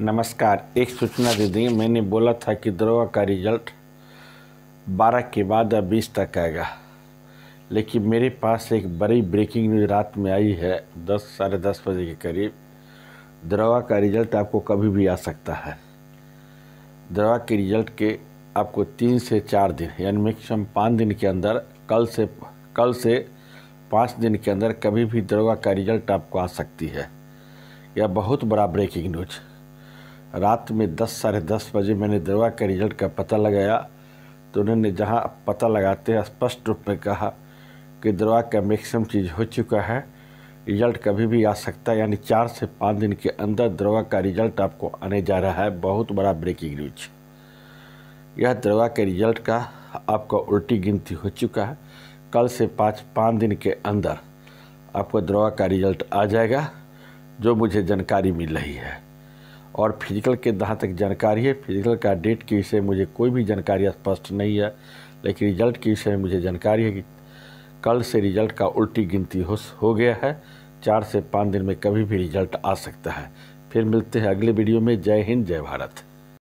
नमस्कार एक सूचना दे दी मैंने बोला था कि दरोगा का रिजल्ट 12 के बाद अब 20 तक आएगा लेकिन मेरे पास एक बड़ी ब्रेकिंग न्यूज़ रात में आई है दस साढ़े दस बजे के करीब दरोगा का रिजल्ट आपको कभी भी आ सकता है दरोगा के रिजल्ट के आपको तीन से चार दिन यानी मैक्सिमम पाँच दिन के अंदर कल से कल से पाँच दिन के अंदर कभी भी दरोगा का रिजल्ट आपको आ सकती है यह बहुत बड़ा ब्रेकिंग न्यूज़ रात में दस साढ़े दस बजे मैंने दवा के रिजल्ट का पता लगाया तो उन्होंने जहाँ पता लगाते हैं स्पष्ट रूप में कहा कि दवा का मैक्सिमम चीज़ हो चुका है रिजल्ट कभी भी आ सकता है यानी चार से पाँच दिन के अंदर दवा का रिजल्ट आपको आने जा रहा है बहुत बड़ा ब्रेकिंग न्यूज यह दवा के रिजल्ट का आपका उल्टी गिनती हो चुका है कल से पाँच पाँच दिन के अंदर आपको दवा का रिजल्ट आ जाएगा जो मुझे जानकारी मिल रही है और फिजिकल के जहाँ तक जानकारी है फिजिकल का डेट के विषय मुझे कोई भी जानकारी स्पष्ट नहीं है लेकिन रिजल्ट के विषय में मुझे जानकारी है कि कल से रिजल्ट का उल्टी गिनती हो हो गया है चार से पाँच दिन में कभी भी रिजल्ट आ सकता है फिर मिलते हैं अगले वीडियो में जय हिंद जय भारत